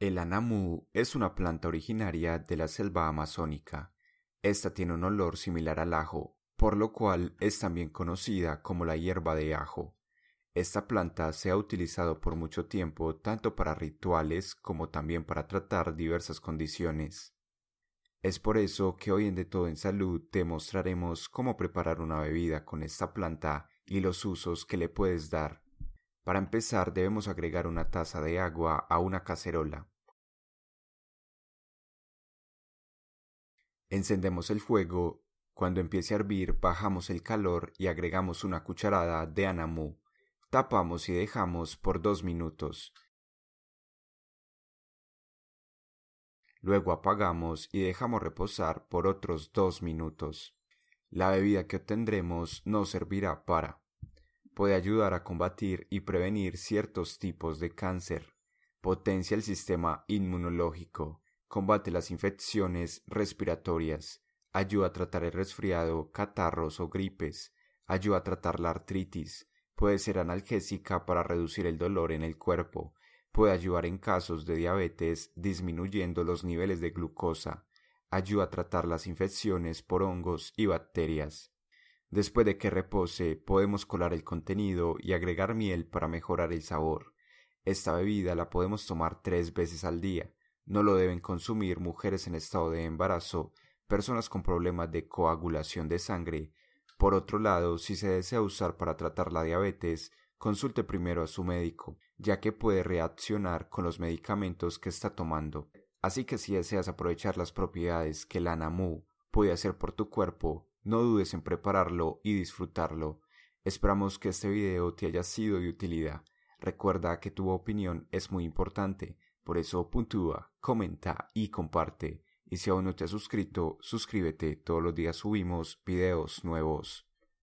El anamu es una planta originaria de la selva amazónica. Esta tiene un olor similar al ajo, por lo cual es también conocida como la hierba de ajo. Esta planta se ha utilizado por mucho tiempo tanto para rituales como también para tratar diversas condiciones. Es por eso que hoy en De Todo en Salud te mostraremos cómo preparar una bebida con esta planta y los usos que le puedes dar. Para empezar debemos agregar una taza de agua a una cacerola. Encendemos el fuego, cuando empiece a hervir bajamos el calor y agregamos una cucharada de anamú. Tapamos y dejamos por dos minutos. Luego apagamos y dejamos reposar por otros dos minutos. La bebida que obtendremos nos servirá para puede ayudar a combatir y prevenir ciertos tipos de cáncer, potencia el sistema inmunológico, combate las infecciones respiratorias, ayuda a tratar el resfriado, catarros o gripes, ayuda a tratar la artritis, puede ser analgésica para reducir el dolor en el cuerpo, puede ayudar en casos de diabetes disminuyendo los niveles de glucosa, ayuda a tratar las infecciones por hongos y bacterias. Después de que repose, podemos colar el contenido y agregar miel para mejorar el sabor. Esta bebida la podemos tomar tres veces al día. No lo deben consumir mujeres en estado de embarazo, personas con problemas de coagulación de sangre. Por otro lado, si se desea usar para tratar la diabetes, consulte primero a su médico, ya que puede reaccionar con los medicamentos que está tomando. Así que si deseas aprovechar las propiedades que la NAMU puede hacer por tu cuerpo, no dudes en prepararlo y disfrutarlo. Esperamos que este video te haya sido de utilidad. Recuerda que tu opinión es muy importante, por eso puntúa, comenta y comparte. Y si aún no te has suscrito, suscríbete, todos los días subimos videos nuevos.